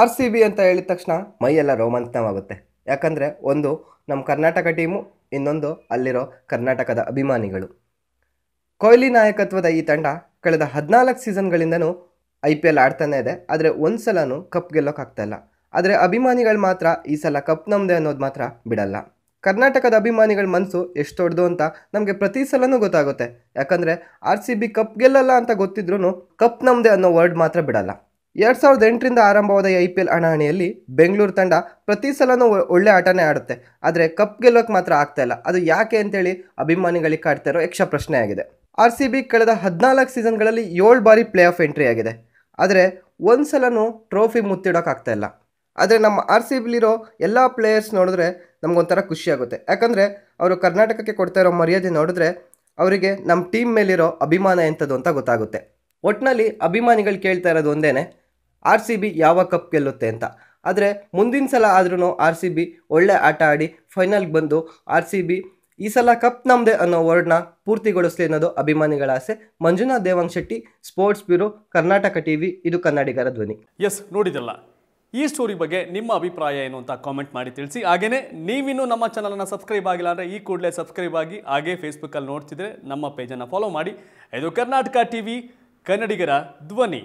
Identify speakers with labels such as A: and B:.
A: R C B ಅಂತ ಹೇಳಿದ ತಕ್ಷಣ ಮೈಯೆಲ್ಲ ರೋಮಾಂಚನವಾಗುತ್ತೆ ಯಾಕಂದರೆ ಒಂದು ನಮ್ಮ ಕರ್ನಾಟಕ ಟೀಮು ಇನ್ನೊಂದು ಅಲ್ಲಿರೋ ಕರ್ನಾಟಕದ ಅಭಿಮಾನಿಗಳು ಕೊಹ್ಲಿ ನಾಯಕತ್ವದ ಈ ತಂಡ ಕಳೆದ ಹದಿನಾಲ್ಕು ಸೀಸನ್ಗಳಿಂದನೂ ಐ ಪಿ ಎಲ್ ಆಡ್ತಾನೇ ಇದೆ ಆದರೆ ಒಂದು ಸಲನೂ ಕಪ್ ಗೆಲ್ಲೋಕ್ಕಾಗ್ತಾಯಿಲ್ಲ ಆದರೆ ಅಭಿಮಾನಿಗಳು ಮಾತ್ರ ಈ ಸಲ ಕಪ್ ನಮ್ಮದೇ ಅನ್ನೋದು ಮಾತ್ರ ಬಿಡಲ್ಲ ಕರ್ನಾಟಕದ ಅಭಿಮಾನಿಗಳ ಮನಸ್ಸು ಎಷ್ಟು ದೊಡ್ಡದು ಅಂತ ನಮಗೆ ಪ್ರತಿ ಸಲನೂ ಗೊತ್ತಾಗುತ್ತೆ ಯಾಕಂದರೆ ಆರ್ ಸಿ ಬಿ ಕಪ್ ಗೆಲ್ಲಲ್ಲ ಅಂತ ಗೊತ್ತಿದ್ರೂ ಕಪ್ ನಮ್ಮದೇ ಅನ್ನೋ ವರ್ಡ್ ಮಾತ್ರ ಬಿಡಲ್ಲ ಎರಡು ಸಾವಿರದ ಎಂಟರಿಂದ ಆರಂಭವಾದ ಐ ಪಿ ಎಲ್ ಹಣಾಹಣಿಯಲ್ಲಿ ಬೆಂಗಳೂರು ತಂಡ ಪ್ರತಿ ಸಲನೂ ಒಳ್ಳೆ ಆಟನೇ ಆಡುತ್ತೆ ಆದರೆ ಕಪ್ ಗೆಲ್ಲೋಕ್ಕೆ ಮಾತ್ರ ಆಗ್ತಾ ಇಲ್ಲ ಅದು ಯಾಕೆ ಅಂತೇಳಿ ಅಭಿಮಾನಿಗಳಿಗೆ ಕಾಡ್ತಾ ಇರೋ ಯಕ್ಷ ಪ್ರಶ್ನೆ ಆಗಿದೆ ಆರ್ ಸಿ ಬಿ ಕಳೆದ ಹದಿನಾಲ್ಕು ಸೀಸನ್ಗಳಲ್ಲಿ ಏಳು ಬಾರಿ ಪ್ಲೇ ಆಫ್ ಎಂಟ್ರಿ ಆಗಿದೆ ಆದರೆ ಒಂದು ಸಲನೂ ಟ್ರೋಫಿ ಮುತ್ತಿಡೋಕ್ಕಾಗ್ತಾ ಇಲ್ಲ ಆದರೆ ನಮ್ಮ ಆರ್ ಸಿ ಬಿಲಿರೋ ಎಲ್ಲ ಪ್ಲೇಯರ್ಸ್ ನೋಡಿದ್ರೆ ನಮಗೊಂಥರ ಖುಷಿಯಾಗುತ್ತೆ ಯಾಕಂದರೆ ಅವರು ಕರ್ನಾಟಕಕ್ಕೆ ಕೊಡ್ತಾ ಇರೋ ಮರ್ಯಾದೆ ನೋಡಿದ್ರೆ ಅವರಿಗೆ ನಮ್ಮ ಟೀಮ್ ಮೇಲಿರೋ ಅಭಿಮಾನ ಎಂಥದ್ದು ಅಂತ ಗೊತ್ತಾಗುತ್ತೆ ಒಟ್ಟಿನಲ್ಲಿ ಅಭಿಮಾನಿಗಳು ಕೇಳ್ತಾ ಇರೋದು ಒಂದೇ ಆರ್ ಸಿ ಬಿ ಯಾವ ಕಪ್ ಗೆಲ್ಲುತ್ತೆ ಅಂತ ಆದರೆ ಮುಂದಿನ ಸಲ ಆದ್ರೂ ಆರ್ ಸಿ ಬಿ ಒಳ್ಳೆ ಆಟ ಆಡಿ ಫೈನಲ್ಗೆ ಬಂದು ಆರ್ ಸಿ ಬಿ ಈ ಸಲ ಕಪ್ ನಮ್ಮದೇ ಅನ್ನೋ ವರ್ಡ್ನ ಪೂರ್ತಿಗೊಳಿಸ್ಲಿ ಅನ್ನೋದು ಅಭಿಮಾನಿಗಳ ಆಸೆ Manjunath Devang Shetty sports bureau Karnataka TV ಇದು ಕನ್ನಡಿಗರ ಧ್ವನಿ
B: ಎಸ್ ನೋಡಿದಲ್ಲ ಈ ಸ್ಟೋರಿ ಬಗ್ಗೆ ನಿಮ್ಮ ಅಭಿಪ್ರಾಯ ಏನು ಅಂತ ಕಾಮೆಂಟ್ ಮಾಡಿ ತಿಳಿಸಿ ಹಾಗೆಯೇ ನೀವಿನ್ನೂ ನಮ್ಮ ಚಾನಲನ್ನು ಸಬ್ಸ್ಕ್ರೈಬ್ ಆಗಿಲ್ಲ ಅಂದರೆ ಈ ಕೂಡಲೇ ಸಬ್ಸ್ಕ್ರೈಬ್ ಆಗಿ ಹಾಗೇ ಫೇಸ್ಬುಕ್ಕಲ್ಲಿ ನೋಡ್ತಿದ್ರೆ ನಮ್ಮ ಪೇಜನ್ನು ಫಾಲೋ ಮಾಡಿ ಇದು ಕರ್ನಾಟಕ ಟಿ ವಿ ಕನ್ನಡಿಗರ ಧ್ವನಿ